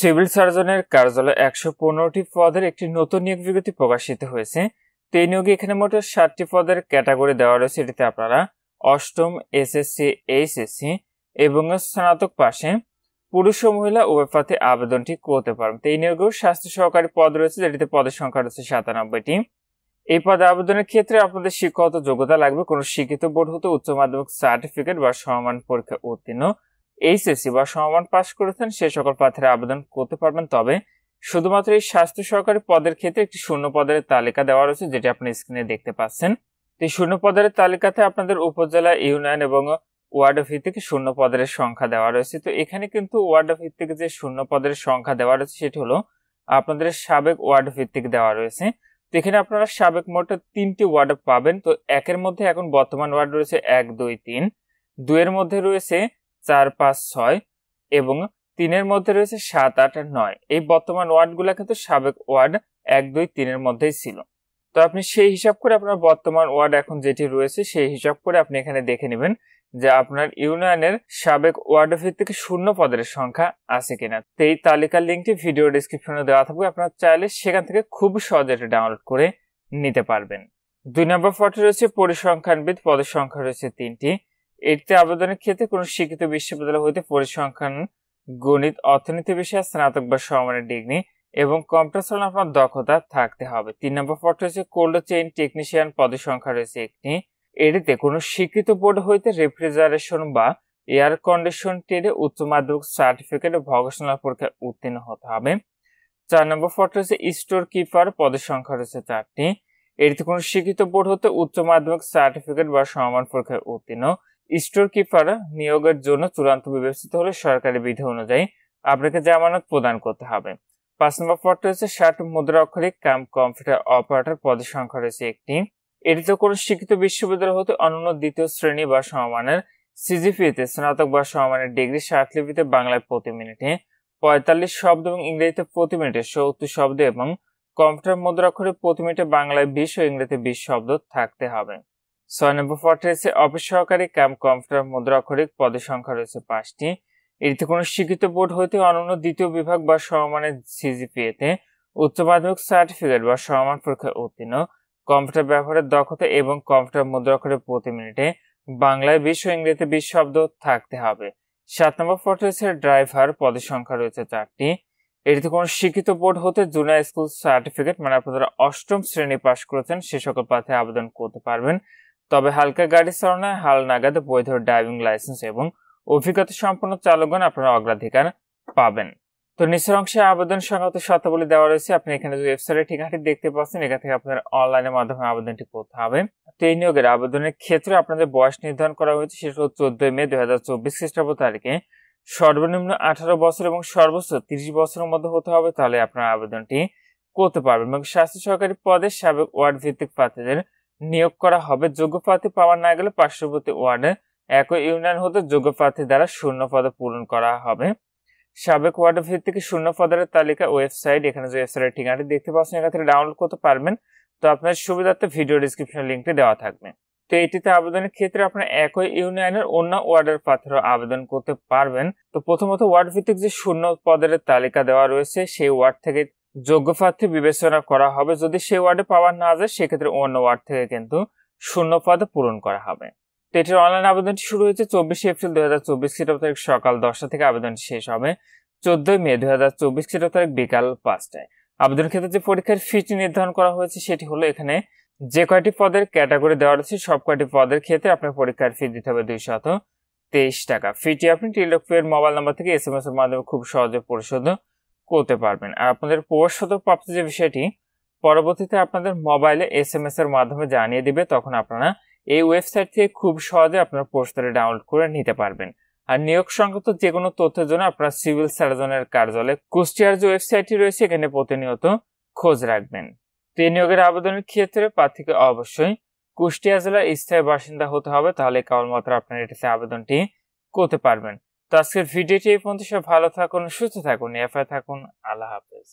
civil সার্জনের কার্যালয় একশো পনেরোটি পদের একটি নতুন নিয়োগ বিজ্ঞপ্তি প্রকাশিত হয়েছে তেই নিয়োগে এখানে মোট ষাটটি পদের ক্যাটাগরি দেওয়া রয়েছে এটিতে আপনারা অষ্টম এসএসসি এইচএসসি এবং স্নাতক পাশে পুরুষ ও মহিলা উভয় পথে আবেদনটি করতে পারবেন তেই নিয়োগেও স্বাস্থ্য সহকারী পদ রয়েছে যেটিতে পদের সংখ্যা রয়েছে সাতানব্বইটি এই পদে আবেদনের ক্ষেত্রে আপনাদের শিক্ষাগত যোগ্যতা লাগবে কোনো শিক্ষিত বোর্ড হতে উচ্চ মাধ্যমিক সার্টিফিকেট বা সমান পরীক্ষা উত্তীর্ণ এইচএসসি বা সমমান পাশ করেছেন সে সকল প্রার্থীরা আবেদন করতে পারবেন তবে শুধুমাত্র এই স্বাস্থ্য সহকারী পদের ক্ষেত্রে একটি শূন্য পদের তালিকা দেওয়া রয়েছে যেটি আপনি স্ক্রিনে দেখতে পাচ্ছেন এই শূন্য পদের তালিকাতে আপনাদের উপজেলা ইউনিয়ন এবং ওয়ার্ড ভিত্তিক শূন্য পদের সংখ্যা দেওয়া রয়েছে তো এখানে কিন্তু ওয়ার্ড ভিত্তিক যে শূন্য পদের সংখ্যা দেওয়া রয়েছে সেটি হলো আপনাদের সাবেক ওয়ার্ড ভিত্তিক দেওয়া রয়েছে তো এখানে আপনারা সাবেক মোট তিনটি ওয়ার্ড পাবেন তো একের মধ্যে এখন বর্তমান ওয়ার্ড রয়েছে এক দুই তিন দুইয়ের মধ্যে রয়েছে চার পাঁচ ছয় এবং তিনের মধ্যে রয়েছে সাত আট নয় এই বর্তমান ওয়ার্ডগুলো কিন্তু সাবেক ওয়ার্ড এক দুই তিনের মধ্যেই ছিল তো আপনি সেই হিসাব করে আপনার বর্তমান ওয়ার্ড এখন যেটি রয়েছে সেই হিসাব করে আপনি এখানে দেখে নেবেন যে আপনার ইউনিয়নের সাবেক ওয়ার্ড ভিত্তিক শূন্য পদের সংখ্যা আছে কিনা তো এই তালিকার লিঙ্কটি ভিডিও ডিসক্রিপশনে দেওয়া থাকবে আপনার চাইলে সেখান থেকে খুব সহজে এটা ডাউনলোড করে নিতে পারবেন দুই নম্বর ফটো রয়েছে পরিসংখ্যানবিদ পদের সংখ্যা রয়েছে তিনটি এটিতে আবেদনের ক্ষেত্রে কোনো শিক্ষিত বিশ্ববিদ্যালয় হইতে পরিসংখ্যান গণিত অর্থনীতি বিষয়ে স্নাতক বা সমানের ডিগ্রি এবং কম্পিউটার চালানো আপনার দক্ষতা থাকতে হবে তিন নম্বর পদ রয়েছে কোল্ড চেইন টেকনিশিয়ান পদের সংখ্যা রয়েছে একটি এটিতে কোনো শিক্ষিত বোর্ড হইতে রেফ্রিজারেশন বা এয়ার কন্ডিশন ট্রেডে উচ্চ মাধ্যমিক সার্টিফিকেট ভগসনাল পরীক্ষায় উত্তীর্ণ হতে হবে চার নম্বর পদ রয়েছে স্টোর কিপার পদের সংখ্যা রয়েছে চারটি এটিতে কোনো শিক্ষিত বোর্ড হতে উচ্চ মাধ্যমিক সার্টিফিকেট বা সমান পরীক্ষায় উত্তীর্ণ স্টোর কিপার নিয়োগের জন্য চূড়ান্ত বিবেচিত হলে সরকারি বিধি অনুযায়ী আপনাকে জামানত প্রদান করতে হবে পাঁচ নম্বর পদটি হচ্ছে ষাট মুদ্রা অক্ষরিক কাম কম্পিউটার অপারেটর পদের সংখ্যা রয়েছে একটি এটিতে কোনো শিক্ষিত বিশ্ববিদ্যালয় হতে অন্য দ্বিতীয় শ্রেণী বা সমমানের সিজিপিতে স্নাতক বা সমমানের ডিগ্রি সার্টিফিকেটে বাংলায় প্রতি মিনিটে পঁয়তাল্লিশ শব্দ এবং ইংরেজিতে প্রতি মিনিটে সত্তর শব্দ এবং কম্পিউটার মুদ্রা অক্ষরে প্রতি মিনিটে বাংলায় বিশ ও ইংরেজিতে বিশ শব্দ থাকতে হবে ছয় নম্বর পদটা রয়েছে অফিস সহকারী ক্যাম্প কম্পিউটার মুদ্রাক্ষরিক পদের সংখ্যা রয়েছে পাঁচটি এটিতে কোনো শিক্ষিত বোর্ড হইতে অনন্য দ্বিতীয় বিভাগ বা সমমানের সিজিপিএতে উচ্চ মাধ্যমিক সার্টিফিকেট বা সমমান পরীক্ষায় উত্তীর্ণ কম্পিউটার ব্যবহারের দক্ষতা এবং কম্পিউটার মুদ্রাক্ষরে প্রতি মিনিটে বাংলায় বিশ ও ইংরেজিতে বিশ শব্দ থাকতে হবে সাত নম্বর পদ রয়েছে ড্রাইভার পদের সংখ্যা রয়েছে চারটি এটিতে কোনো শিক্ষিত বোর্ড হতে জুনিয়র স্কুল সার্টিফিকেট মানে আপনারা অষ্টম শ্রেণী পাশ করেছেন সে সকল পাথে আবেদন করতে পারবেন তবে হালকা গাড়ি চালনায় হাল নাগাদ বৈধ ড্রাইভিং লাইসেন্স এবং অভিজ্ঞতা সম্পন্ন চালকগণ আপনারা অগ্রাধিকার পাবেন তো নিচের অংশে আবেদন সংক্রান্ত শর্তাবলী দেওয়া রয়েছে আপনি এখানে যে ওয়েবসাইটের ঠিকানাটি দেখতে পাচ্ছেন এখান থেকে আপনার অনলাইনের মাধ্যমে আবেদনটি করতে হবে তো এই নিয়োগের আবেদনের ক্ষেত্রে আপনাদের বয়স নির্ধারণ করা হয়েছে সেটা হল চোদ্দই মে দু হাজার চব্বিশ খ্রিস্টাব্দ তারিখে সর্বনিম্ন আঠারো বছর এবং সর্বোচ্চ তিরিশ বছরের মধ্যে হতে হবে তাহলে আপনার আবেদনটি করতে পারবেন এবং স্বাস্থ্য সহকারী পদে সাবেক ওয়ার্ড ভিত্তিক প্রার্থীদের নিয়োগ করা হবে যোগ্য প্রার্থী পাওয়া না গেলে পার্শ্ববর্তী ওয়ার্ডে একই ইউনিয়ন হতে যোগ্য প্রার্থী দ্বারা শূন্য পদে পূরণ করা হবে সাবেক ওয়ার্ড ভিত্তিক শূন্য পদের তালিকা ওয়েবসাইট এখানে যে ওয়েবসাইটের ঠিকানাটি দেখতে পাচ্ছেন এখান থেকে ডাউনলোড করতে পারবেন তো আপনার সুবিধার্থে ভিডিও ডিসক্রিপশন লিঙ্কটি দেওয়া থাকবে তো এটিতে আবেদনের ক্ষেত্রে আপনার একই ইউনিয়নের অন্য ওয়ার্ডের পাত্র আবেদন করতে পারবেন তো প্রথমত ওয়ার্ড ভিত্তিক যে শূন্য পদের তালিকা দেওয়া রয়েছে সেই ওয়ার্ড থেকে যোগ্য প্রার্থী বিবেচনা করা হবে যদি সেই ওয়ার্ডে পাওয়ার না যায় সেক্ষেত্রে অন্য ওয়ার্ড থেকে কিন্তু শূন্য পদ পূরণ করা হবে তো এটির অনলাইন আবেদনটি শুরু হয়েছে চব্বিশে এপ্রিল দুই হাজার চব্বিশ তারিখ সকাল দশটা থেকে আবেদন শেষ হবে চোদ্দই মে দুই হাজার চব্বিশ তারিখ বিকাল পাঁচটায় আবেদন ক্ষেত্রে যে পরীক্ষার ফিটি নির্ধারণ করা হয়েছে সেটি হলো এখানে যে কয়টি পদের ক্যাটাগরি দেওয়া রয়েছে সব কয়টি পদের ক্ষেত্রে আপনার পরীক্ষার ফি দিতে হবে দুইশত তেইশ টাকা ফিটি আপনি টেলিটক মোবাইল নাম্বার থেকে এস এম এস এর মাধ্যমে খুব সহজে পরিশোধ করতে পারবেন আর আপনাদের প্রবেশত প্রাপ্ত যে বিষয়টি পরবর্তীতে আপনাদের মোবাইলে এস এম এস এর মাধ্যমে জানিয়ে দিবে তখন আপনারা এই ওয়েবসাইট থেকে খুব সহজে আপনার পোস্টারে ডাউনলোড করে নিতে পারবেন আর নিয়োগ সংক্রান্ত যে কোনো তথ্যের জন্য আপনার সিভিল সার্জনের কার্যালয়ে কুষ্টিয়ার যে ওয়েবসাইটটি রয়েছে এখানে প্রতিনিয়ত খোঁজ রাখবেন তো এই নিয়োগের আবেদনের ক্ষেত্রে প্রার্থীকে অবশ্যই কুষ্টিয়া জেলার স্থায়ী বাসিন্দা হতে হবে তাহলে কেবলমাত্র আপনার এটিতে আবেদনটি করতে পারবেন তো আজকের ভিডিওটি এই পর্যন্ত সব ভালো থাকুন সুস্থ থাকুন এফআই থাকুন আল্লাহ হাফেজ